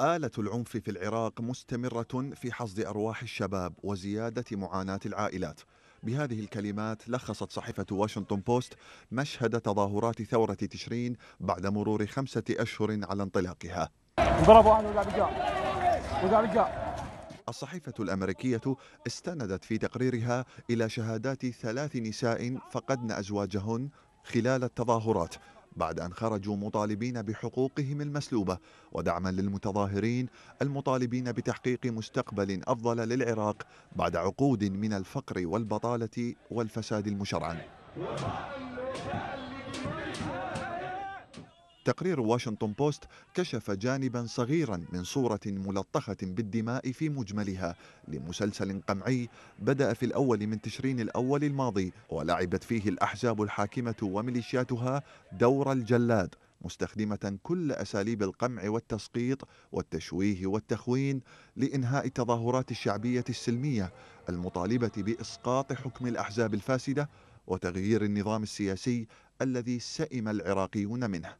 آلة العنف في العراق مستمرة في حصد أرواح الشباب وزيادة معاناة العائلات بهذه الكلمات لخصت صحيفة واشنطن بوست مشهد تظاهرات ثورة تشرين بعد مرور خمسة أشهر على انطلاقها ضربوا الصحيفة الأمريكية استندت في تقريرها إلى شهادات ثلاث نساء فقدن أزواجهن خلال التظاهرات بعد أن خرجوا مطالبين بحقوقهم المسلوبة ودعما للمتظاهرين المطالبين بتحقيق مستقبل أفضل للعراق بعد عقود من الفقر والبطالة والفساد المشرعن تقرير واشنطن بوست كشف جانبا صغيرا من صورة ملطخة بالدماء في مجملها لمسلسل قمعي بدأ في الأول من تشرين الأول الماضي ولعبت فيه الأحزاب الحاكمة وميليشياتها دور الجلاد مستخدمة كل أساليب القمع والتسقيط والتشويه والتخوين لإنهاء التظاهرات الشعبية السلمية المطالبة بإسقاط حكم الأحزاب الفاسدة وتغيير النظام السياسي الذي سئم العراقيون منه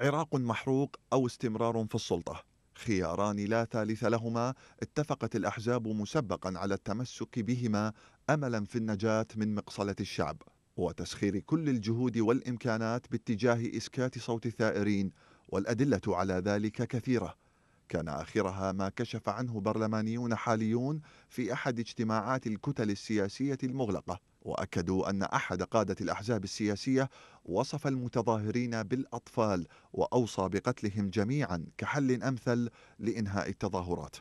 عراق محروق أو استمرار في السلطة خياران لا ثالث لهما اتفقت الأحزاب مسبقا على التمسك بهما أملا في النجاة من مقصلة الشعب وتسخير كل الجهود والإمكانات باتجاه إسكات صوت الثائرين والأدلة على ذلك كثيرة كان آخرها ما كشف عنه برلمانيون حاليون في أحد اجتماعات الكتل السياسية المغلقة واكدوا ان احد قاده الاحزاب السياسيه وصف المتظاهرين بالاطفال واوصى بقتلهم جميعا كحل امثل لانهاء التظاهرات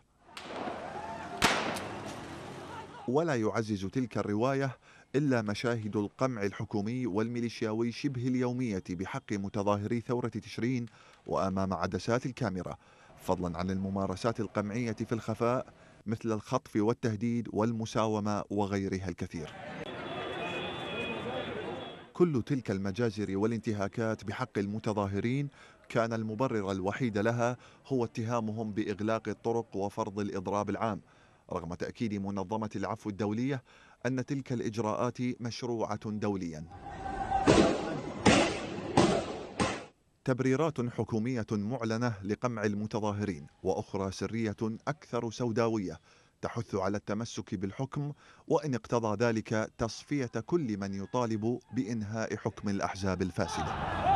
ولا يعزز تلك الروايه الا مشاهد القمع الحكومي والميليشياوي شبه اليوميه بحق متظاهري ثوره تشرين وامام عدسات الكاميرا فضلا عن الممارسات القمعيه في الخفاء مثل الخطف والتهديد والمساومه وغيرها الكثير كل تلك المجازر والانتهاكات بحق المتظاهرين كان المبرر الوحيد لها هو اتهامهم باغلاق الطرق وفرض الاضراب العام رغم تاكيد منظمه العفو الدوليه ان تلك الاجراءات مشروعه دوليا تبريرات حكوميه معلنه لقمع المتظاهرين واخرى سريه اكثر سوداويه تحث على التمسك بالحكم وان اقتضى ذلك تصفيه كل من يطالب بانهاء حكم الاحزاب الفاسده